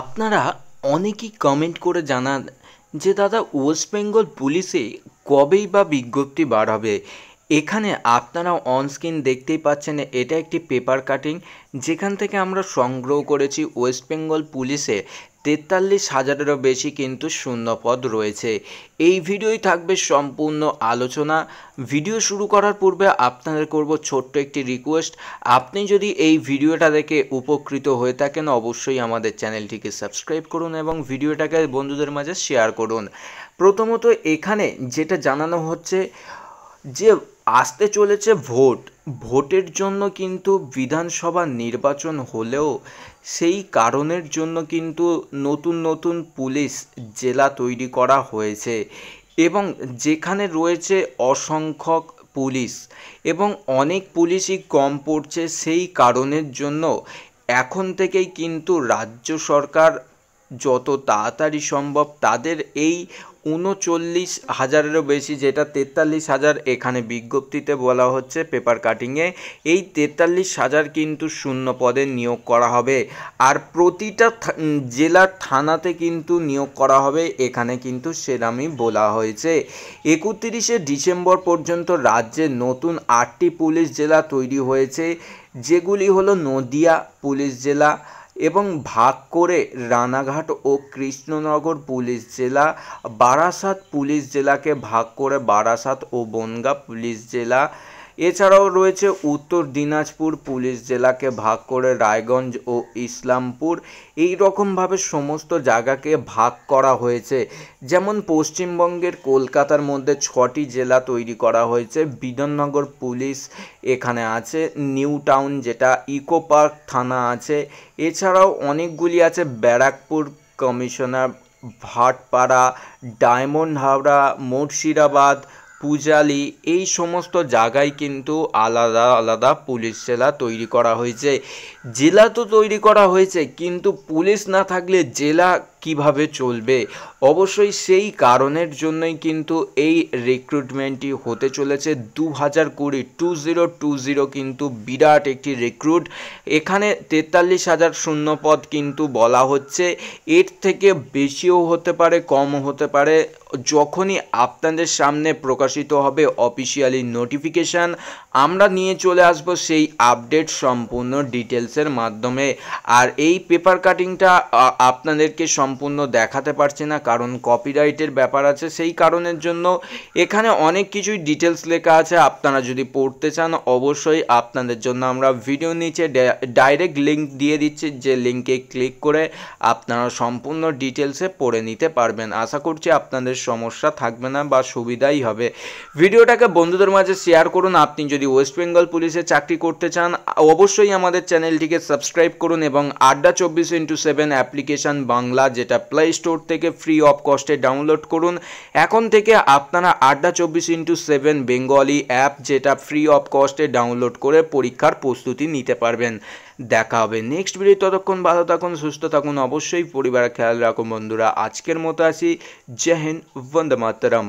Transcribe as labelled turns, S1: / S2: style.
S1: আপনারা অনেকেই কমেন্ট করে জানান যে দাদা ওয়েস্ট বেঙ্গল পুলিশে কবেই বা বিজ্ঞপ্তি বার হবে এখানে আপনারা অনস্ক্রিন দেখতেই পাচ্ছেন এটা একটি পেপার কাটিং যেখান থেকে আমরা সংগ্রহ করেছি ওয়েস্ট বেঙ্গল পুলিশে তেতাল্লিশ হাজারেরও বেশি কিন্তু শূন্যপদ রয়েছে এই ভিডিওই থাকবে সম্পূর্ণ আলোচনা ভিডিও শুরু করার পূর্বে আপনাদের করব ছোট্ট একটি রিকোয়েস্ট আপনি যদি এই ভিডিওটা দেখে উপকৃত হয়ে থাকেন অবশ্যই আমাদের চ্যানেলটিকে সাবস্ক্রাইব করুন এবং ভিডিওটাকে বন্ধুদের মাঝে শেয়ার করুন প্রথমত এখানে যেটা জানানো হচ্ছে যে আসতে চলেছে ভোট ভোটের জন্য কিন্তু বিধানসভা নির্বাচন হলেও সেই কারণের জন্য কিন্তু নতুন নতুন পুলিশ জেলা তৈরি করা হয়েছে এবং যেখানে রয়েছে অসংখ্যক পুলিশ এবং অনেক পুলিশই কম পড়ছে সেই কারণের জন্য এখন থেকেই কিন্তু রাজ্য সরকার যত তাড়াতাড়ি সম্ভব তাদের এই উনচল্লিশ হাজারেরও বেশি যেটা তেতাল্লিশ হাজার এখানে বিজ্ঞপ্তিতে বলা হচ্ছে পেপার কাটিংয়ে এই তেতাল্লিশ হাজার কিন্তু শূন্য পদে নিয়োগ করা হবে আর প্রতিটা জেলার থানাতে কিন্তু নিয়োগ করা হবে এখানে কিন্তু সেরামই বলা হয়েছে একত্রিশে ডিসেম্বর পর্যন্ত রাজ্যে নতুন আটটি পুলিশ জেলা তৈরি হয়েছে যেগুলি হলো নদিয়া পুলিশ জেলা এবং ভাগ করে রানাঘাট ও কৃষ্ণনগর পুলিশ জেলা বারাসাত পুলিশ জেলাকে ভাগ করে বারাসাত ও বনগা পুলিশ জেলা এছাড়াও রয়েছে উত্তর দিনাজপুর পুলিশ জেলাকে ভাগ করে রায়গঞ্জ ও ইসলামপুর এই রকমভাবে সমস্ত জায়গাকে ভাগ করা হয়েছে যেমন পশ্চিমবঙ্গের কলকাতার মধ্যে ছটি জেলা তৈরি করা হয়েছে বিধাননগর পুলিশ এখানে আছে নিউ টাউন যেটা ইকো পার্ক থানা আছে এছাড়াও অনেকগুলি আছে ব্যারাকপুর কমিশনার ভাটপাড়া ডায়মন্ড হাওড়া মুর্শিদাবাদ পূজালি এই সমস্ত জায়গায় কিন্তু আলাদা আলাদা পুলিশ জেলা তৈরি করা হয়েছে জেলা তো তৈরি করা হয়েছে কিন্তু পুলিশ না থাকলে জেলা কিভাবে চলবে অবশ্যই সেই কারণের জন্যই কিন্তু এই রিক্রুটমেন্টটি হতে চলেছে দু হাজার কুড়ি টু জিরো টু জিরো কিন্তু বিরাট একটি রিক্রুট এখানে তেতাল্লিশ হাজার শূন্যপদ কিন্তু বলা হচ্ছে এর থেকে বেশিও হতে পারে কমও হতে পারে যখনই আপনাদের সামনে প্রকাশিত হবে অফিসিয়ালি নোটিফিকেশান আমরা নিয়ে চলে আসব সেই আপডেট সম্পূর্ণ ডিটেলসের মাধ্যমে আর এই পেপার কাটিংটা আপনাদেরকে সম্পূর্ণ দেখাতে পারছি না কারণ কপিরাইটের ব্যাপার আছে সেই কারণের জন্য এখানে অনেক কিছুই ডিটেলস লেখা আছে আপনারা যদি পড়তে চান অবশ্যই আপনাদের জন্য আমরা ভিডিও নিচে ডাইরেক্ট লিঙ্ক দিয়ে দিচ্ছি যে লিঙ্কে ক্লিক করে আপনারা সম্পূর্ণ ডিটেলসে পড়ে নিতে পারবেন আশা করছি আপনাদের সমস্যা থাকবে না বা সুবিধাই হবে ভিডিওটাকে বন্ধুদের মাঝে শেয়ার করুন আপনি যদি ওয়েস্ট বেঙ্গল পুলিশে চাকরি করতে চান অবশ্যই আমাদের চ্যানেলটিকে সাবস্ক্রাইব করুন এবং আড্ডা চব্বিশ ইন্টু সেভেন অ্যাপ্লিকেশান বাংলা যেটা প্লে স্টোর থেকে ফ্রি অফ কস্টে ডাউনলোড করুন এখন থেকে আপনারা আড্ডা চব্বিশ ইন্টু সেভেন বেঙ্গলি অ্যাপ যেটা ফ্রি অফ কস্টে ডাউনলোড করে পরীক্ষার প্রস্তুতি নিতে পারবেন দেখা হবে নেক্সট ভিডিও ততক্ষণ ভালো থাকুন সুস্থ থাকুন অবশ্যই পরিবার খেয়াল রাখুন বন্ধুরা আজকের মতো আছি জয় হিন্দ বন্দে মাতরম